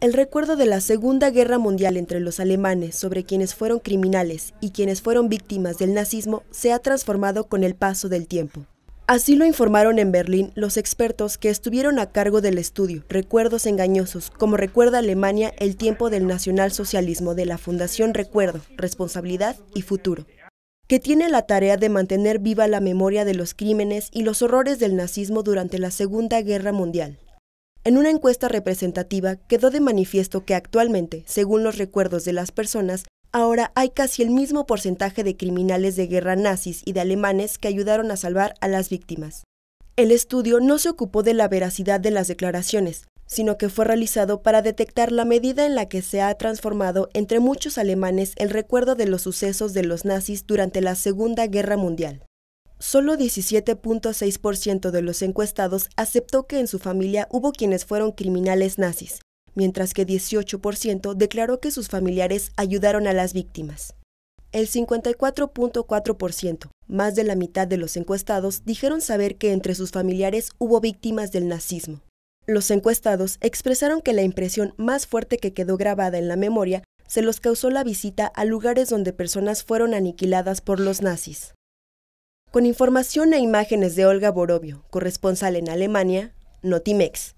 El recuerdo de la Segunda Guerra Mundial entre los alemanes sobre quienes fueron criminales y quienes fueron víctimas del nazismo se ha transformado con el paso del tiempo. Así lo informaron en Berlín los expertos que estuvieron a cargo del estudio Recuerdos engañosos, como recuerda Alemania el tiempo del nacionalsocialismo de la Fundación Recuerdo, Responsabilidad y Futuro, que tiene la tarea de mantener viva la memoria de los crímenes y los horrores del nazismo durante la Segunda Guerra Mundial. En una encuesta representativa quedó de manifiesto que actualmente, según los recuerdos de las personas, ahora hay casi el mismo porcentaje de criminales de guerra nazis y de alemanes que ayudaron a salvar a las víctimas. El estudio no se ocupó de la veracidad de las declaraciones, sino que fue realizado para detectar la medida en la que se ha transformado entre muchos alemanes el recuerdo de los sucesos de los nazis durante la Segunda Guerra Mundial. Solo 17.6% de los encuestados aceptó que en su familia hubo quienes fueron criminales nazis, mientras que 18% declaró que sus familiares ayudaron a las víctimas. El 54.4%, más de la mitad de los encuestados, dijeron saber que entre sus familiares hubo víctimas del nazismo. Los encuestados expresaron que la impresión más fuerte que quedó grabada en la memoria se los causó la visita a lugares donde personas fueron aniquiladas por los nazis. Con información e imágenes de Olga Borobio, corresponsal en Alemania, Notimex.